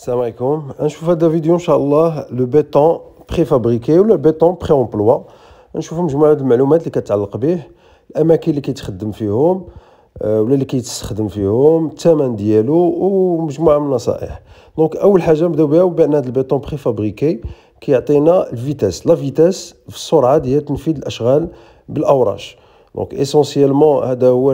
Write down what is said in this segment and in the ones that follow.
السلام عليكم نشوف هذا فيديو ان شاء الله لو بيتون فابريكي ولا بيتون بري امبلوا نشوفوا مجموعه المعلومات اللي كتعلق به الاماكن اللي كيتخدم فيهم ولا اللي كيتستخدم فيهم الثمن ديالو ومجموعه من النصائح دونك اول حاجه نبداو بها بان هذا البيتون فابريكي كيعطينا الفيتاس لا فيتاس في السرعه ديال تنفيذ الاشغال بالاوراش دونك اسونسيالمون هذا هو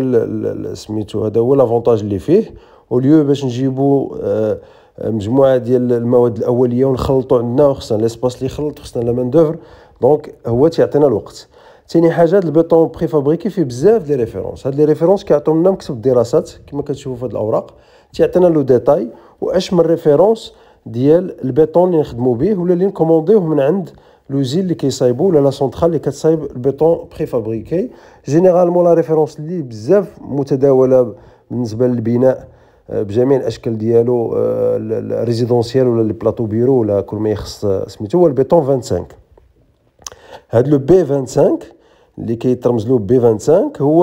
سميتو هذا هو لافونتاج اللي فيه وليو باش نجيبو آه مجموعه ديال المواد الاوليه ونخلطوا عندنا وخصنا ليسباس اللي يخلط خصنا لا مان دوفر دونك هو تيعطينا الوقت ثاني حاجه هذا البيطون بري فابريكي فيه بزاف ديال ريفيرونس هاد لي ريفيرونس كيعطيو لنا مكتب الدراسات كما كتشوفوا في هاد الاوراق تيعطينا لو ديتاي واش من ريفيرونس ديال البيطون اللي نخدموا به ولا اللي نكومونديوه من عند لوزيل اللي كيصايبو ولا لا سونترال اللي كتصايب البيطون بري فابريكي جينيرالمون لا ريفيرونس اللي بزاف متداوله بالنسبه للبناء آه، بجميع الاشكال ديالو آه، الريزيدونسيال ولا لي بلاطو بيرو ولا كل ما يخص آه، سميتو هو البيتون 25 هاد لو بي 25 اللي كيترمز له بي 25 هو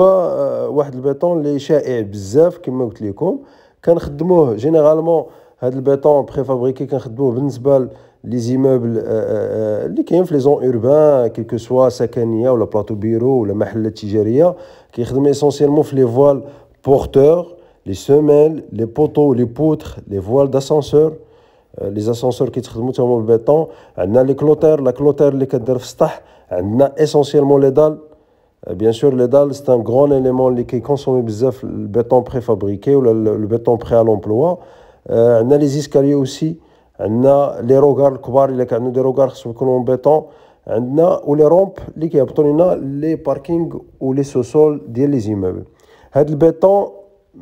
واحد البيتون اللي شائع بزاف كما قلت لكم كنخدموه جينيرالمون هاد البيتون بري فابريكي كنخدموه بالنسبه لي زيموبل اللي كاين في لي زون اوربان كو سوا سكنيه ولا بلاطو بيرو ولا محلات تجاريه كيخدم اسونسيلمون في لي فوال بورتور les semelles, les poteaux, les poutres, les voiles d'ascenseur, euh, les ascenseurs qui sont en béton, on a les clôtures, la clôture les est on a essentiellement les dalles. Euh, bien sûr, les dalles, c'est un grand élément qui consomme le béton préfabriqué ou le, béton prêt à l'emploi. on euh, a les escaliers aussi, on a les regards, les on des regards sur le béton, on a ou les rampes, les, qui les parkings ou les sous-sols des immeubles. Le béton,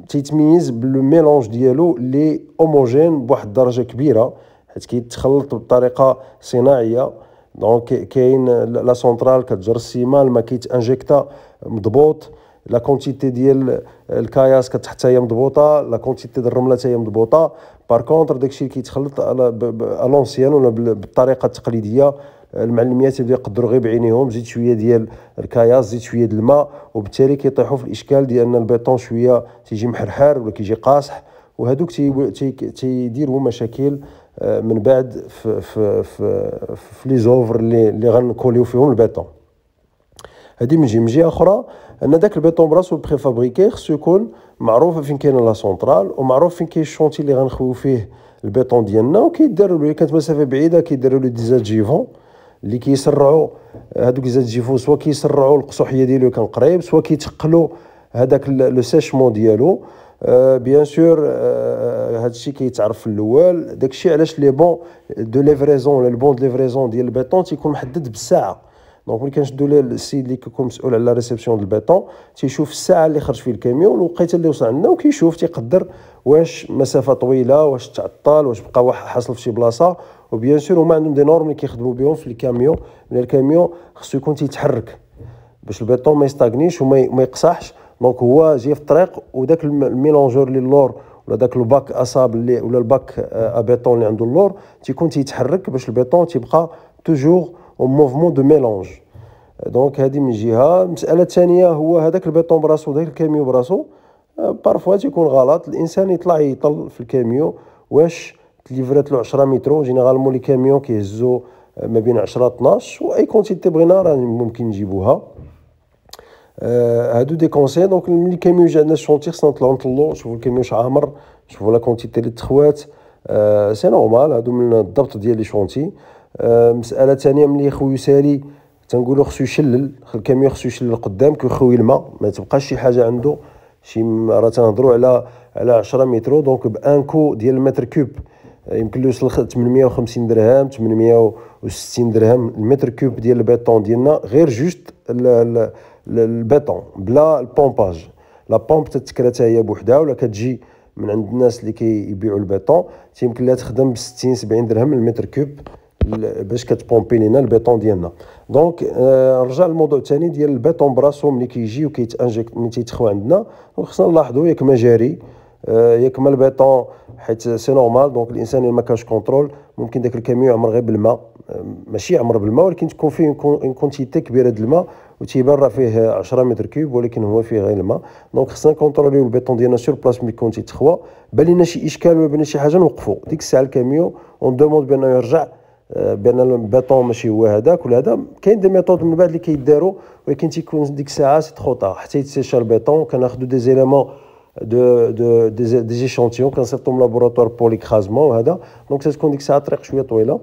تيتميز بلو ميلونج ديالو اللي هوموجين بواحد الدرجه كبيره حيت كيتخلط بطريقه صناعيه دونك كاين لا سونترال كتجر السيمال ما انجيكتا مضبوط لا كونتيتي ديال الكاياس كتحت هي مضبوطه لا كونتيتي ديال الرمله حتى هي مضبوطه بار كونتر داكشي اللي كيتخلط الونسيان ولا بالطريقه التقليديه المعلميات اللي يقدروا غير بعينيهم زيد شويه ديال الكياس زيد شويه ديال الماء وبالتالي كيطيحوا في الاشكال ديال ان البيطون شويه تيجي محرحر ولا كيجي قاصح وهذوك تيديروا مشاكل آه، من بعد في في في, في لي زوفر اللي اللي غنكوليو فيهم البيطون هذه من جهه من جهه اخرى ان داك البيطون براسو فابريكي خصو يكون معروف فين كاين لا سونترال ومعروف فين كاين الشونتي اللي غنخويو فيه البيطون ديالنا وكيداروا له كانت مسافه بعيده كيداروا له ديزاجيفون اللي كيسرعوا هذوك زاد جيفو سوا كيسرعوا القسوحيه ديالو كان قريب سوا كيتقلوا هذاك لو سيشمون ديالو أه بيان سور آه،, أه هادشي كيتعرف في الاول داكشي علاش لي بون دو ليفريزون ولا بون دو ليفريزون ديال البيتون تيكون محدد بالساعه دونك ملي كنشدو السيد اللي كيكون مسؤول على ريسبسيون ديال البيطون تيشوف الساعه اللي خرج فيه الكاميون والوقيته اللي وصل عندنا وكيشوف تيقدر واش مسافه طويله واش تعطل واش بقى واحد حاصل في شي بلاصه وبيان سور هما عندهم دي نورم اللي كيخدموا بهم في الكاميون من الكاميون خصو يكون تيتحرك باش البيطون ما يستاغنيش وما يقصحش دونك هو جاي في الطريق وداك الميلونجور اللي اللور ولا داك الباك اصاب اللي ولا الباك آه، ابيطون اللي عنده اللور تيكون تيتحرك باش البيطون تيبقى توجور موفمون دو ميلونج دونك هادي من جهه المساله الثانيه هو هذاك البيطون براسو ذاك الكاميو براسو بارفوا آه، تيكون غلط الانسان يطلع يطل في الكاميو واش تليفرات له 10 مترو جينيرالمون لي كاميون كيهزو آه، ما بين 10 12 واي كونتيتي بغينا راه ممكن نجيبوها آه، هادو دي كونسي دونك ملي كاميو جا عندنا الشونتي خصنا نطلعو نطلو نشوفو الكاميو واش عامر نشوفو لا كونتيتي اللي تخوات سي نورمال هادو من الضبط ديال لي شونتي آه، مساله ثانيه ملي خو يسالي تنقولوا خصو يشلل الكاميو خصو يشلل قدام كيخوي الماء ما تبقاش شي حاجه عنده شي راه تنهضروا على على 10 مترو دونك بان كو ديال المتر كوب آه، يمكن له يوصل 850 درهم 860 درهم المتر كوب ديال البيطون ديالنا غير جوست البيطون بلا البومباج لا بومب تتكرا حتى هي بوحدها ولا كتجي من عند الناس اللي كيبيعوا كي البيطون تيمكن لها تخدم ب 60 70 درهم المتر كوب باش كتبومبي لينا البيطون ديالنا دونك آه للموضوع الثاني ديال البيطون براسو ملي كيجي وكيتانجكت ملي تيتخوى عندنا خصنا نلاحظوا ياك ما جاري آه ياك ما البيطون حيت سي نورمال دونك الانسان اللي ما كاش كونترول ممكن داك الكاميو يعمر غير بالماء ماشي يعمر بالماء ولكن تكون فيه اون كونتيتي كبيره ديال الماء وتيبان راه فيه 10 متر كيوب ولكن هو فيه غير الماء دونك خصنا نكونتروليو البيطون ديالنا سور بلاص ملي كون تيتخوى بان لنا شي اشكال ولا بان شي حاجه نوقفوا ديك الساعه الكاميو اون دوموند بانه يرجع آه، بان البيطون ماشي هو هذاك كل هذا كاين دي ميثود من بعد اللي كيداروا ولكن تيكون ديك الساعه سي تخو طار حتى يتسيش البيطون كناخذوا دي زيليمون دو دو دي زيشونتيون من لابوراتوار بور ليكرازمون وهذا دونك تكون ديك الساعه طريق شويه طويله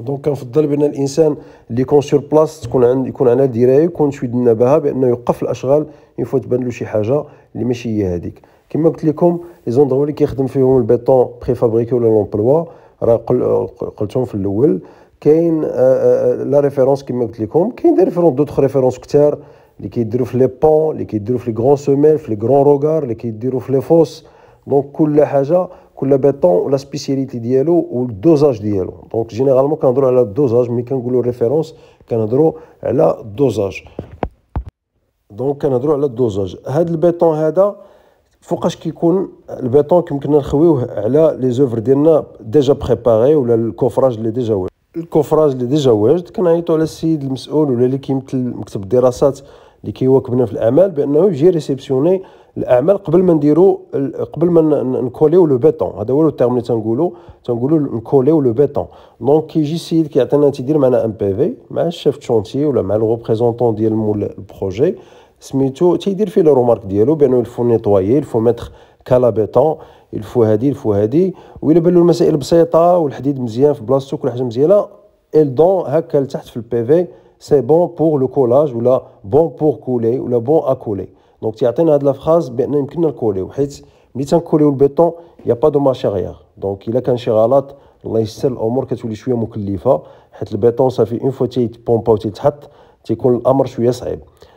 دونك كنفضل بان الانسان اللي يكون سور بلاص تكون عند يكون على درايه يكون شويه النباهه بانه يوقف الاشغال فوا تبان له شي حاجه اللي ماشي هي هذيك كما قلت لكم لي زوندرو اللي كيخدم فيهم البيطون بري فابريكي ولا لومبلوا راه قلتهم في الاول كاين آه، آه، آه، لا ريفيرونس كما قلت لكم كاين دي ريفيرونس دوطخ ريفيرونس كثار اللي كيديروا في لي بون اللي كيديروا في لي غران سوميل في لي غران روغار اللي كيديروا في لي فوس دونك كل حاجه كل بيتون ولا سبيسياليتي ديالو والدوزاج ديالو دونك جينيرالمون كنهضروا على الدوزاج ملي كنقولوا ريفيرونس كنهضروا على الدوزاج دونك كنهضروا على الدوزاج هاد البيتون هذا فوقاش كيكون البيطون يمكننا نخويوه على لي زوفر ديالنا ديجا بريباري ولا الكوفراج اللي ديجا واجد الكوفراج اللي ديجا واجد كنعيطوا على السيد المسؤول ولا اللي كيمثل مكتب الدراسات اللي كيواكبنا في الاعمال بانه يجي ريسيبسيوني الاعمال قبل ما نديرو قبل ما نكوليو لو بيتون هذا هو التيرم اللي تنقولو تنقولو نكوليو لو بيتون دونك كيجي السيد كيعطينا تيدير معنا ان بي في مع الشيف شونتي ولا مع لو الغوبريزونطون ديال مول البروجي سميتو تيدير فيه لو رومارك ديالو بانه الفو نيطوايي الفو ميتخ كالابيتون الفو هادي الفو هادي ويلا بان له المسائل بسيطه والحديد مزيان في بلاصتو كل حاجه مزيانه دون هكا لتحت في البيفي سي بون بور لو كولاج ولا بون بور كولي ولا بون اكولي دونك تيعطينا هاد لا فراز بان يمكننا نكوليو حيت ملي تنكوليو البيتون يا با دو ماشي غير دونك الا كان شي غلط الله يستر الامور كتولي شويه مكلفه حيت البيتون صافي اون فوا تيتبومبا تيتحط تيكون الامر شويه صعيب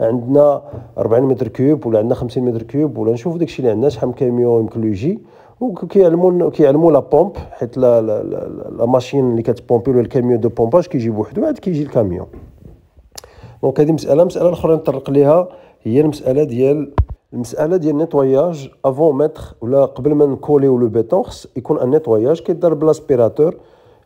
عندنا 40 متر كيوب ولا عندنا 50 متر كيوب ولا نشوف داكشي اللي عندنا شحال من كاميون يمكن يجي وكيعلموا كيعلموا لا بومب حيت لا لا لا ماشين اللي كتبومبي ولا الكاميون دو بومباج كيجي بوحدو عاد كيجي الكاميون دونك هذه مساله مساله الاخرى نطرق ليها هي المساله ديال المساله ديال النيتواياج افون متر ولا قبل ما نكوليو لو بيتون خص يكون ان نيتواياج كيدار بلاسبيراتور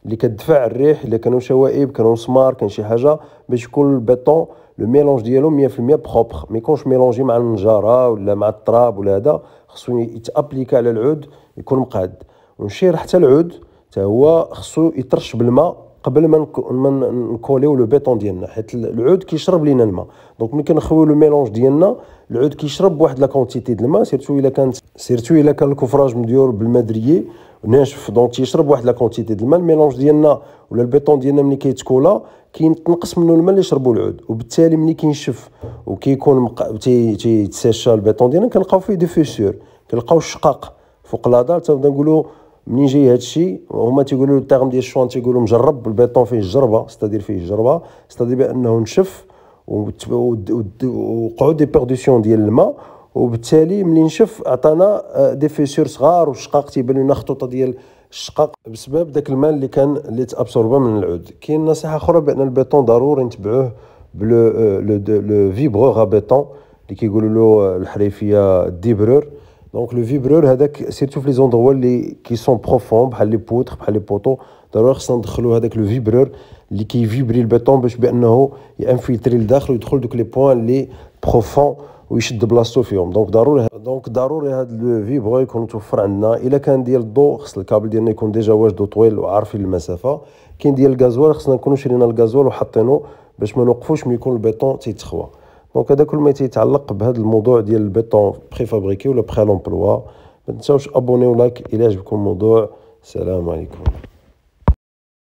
اللي كتدفع الريح الا كانوا شوائب كانوا مسمار كان شي حاجه باش يكون البيطون لو ميلونج ديالو 100% بروبر ما يكونش ميلونجي مع النجاره ولا مع التراب ولا هذا خصو يتابليكا على العود يكون مقاد ونشير حتى العود حتى هو خصو يترش بالماء قبل ما ما نكوليو لو بيتون ديالنا حيت العود كيشرب لينا الماء دونك ملي كنخويو لو ميلونج ديالنا العود كيشرب واحد لا كونتيتي د الماء سيرتو الا كانت سيرتو الا كان الكوفراج مديور بالمدريه ناشف دونك تيشرب واحد لا كونتيتي د الماء الميلونج ديالنا ولا البيتون ديالنا ملي كيتكولا كينتنقص منه الماء اللي شربوا العود وبالتالي ملي كينشف وكيكون مق... تيتساشى البيتون ديالنا كنلقاو فيه دي فيسور كنلقاو الشقاق فوق لا دار تنبدا نقولوا منين جاي هذا الشيء هما تيقولوا الترم ديال الشوان تيقولوا مجرب البيطون فيه الجربه استدير فيه الجربه استدير بانه نشف وقعوا دي بيرديسيون ديال الماء وبالتالي ملي نشف عطانا آه، دي فيسور صغار وشقاق تيبان لنا خطوطه ديال الشقاق بسبب داك الماء اللي كان اللي تابسوربا من العود كاين نصيحه اخرى بان البيطون ضروري نتبعوه بلو آه، لو فيبرور ا بيطون اللي كيقولوا له آه، الحريفيه ديبرور دونك لو فيبرور هذاك سيرتو في لي زوندروا اللي كي سون بروفون بحال لي بوتر بحال لي بوطو ضروري خصنا ندخلو هذاك لو فيبرور اللي كيفيبري البيتون باش بانه ينفلتري لداخل ويدخل دوك لي بوان اللي بروفون ويشد بلاصتو فيهم دونك ضروري دونك ضروري هاد لو فيبرو يكون متوفر عندنا الا كان ديال الضوء خص الكابل ديالنا يكون ديجا واجد وطويل وعارفين المسافه كاين ديال الغازوال خصنا نكونو شرينا الغازوال وحاطينو باش ما نوقفوش ملي يكون البيتون تيتخوى دونك هذا كل ما يتعلق بهذا الموضوع ديال البيطون بري فابريكي ولا بري لومبلوا ما تنساوش ابوني ولايك الى عجبكم الموضوع السلام عليكم